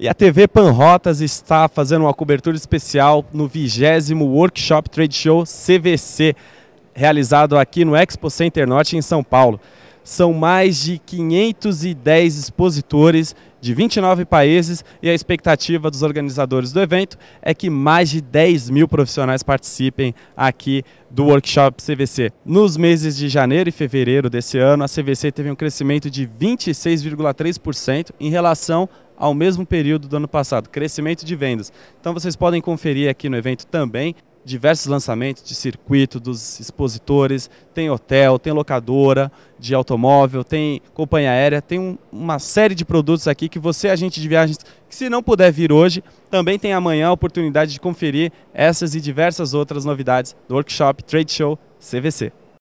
E a TV Panrotas está fazendo uma cobertura especial no vigésimo Workshop Trade Show CVC, realizado aqui no Expo Center Norte em São Paulo. São mais de 510 expositores de 29 países e a expectativa dos organizadores do evento é que mais de 10 mil profissionais participem aqui do Workshop CVC. Nos meses de janeiro e fevereiro desse ano, a CVC teve um crescimento de 26,3% em relação ao mesmo período do ano passado, crescimento de vendas. Então vocês podem conferir aqui no evento também diversos lançamentos de circuito dos expositores, tem hotel, tem locadora de automóvel, tem companhia aérea, tem um, uma série de produtos aqui que você, agente de viagens, que se não puder vir hoje, também tem amanhã a oportunidade de conferir essas e diversas outras novidades do Workshop Trade Show CVC.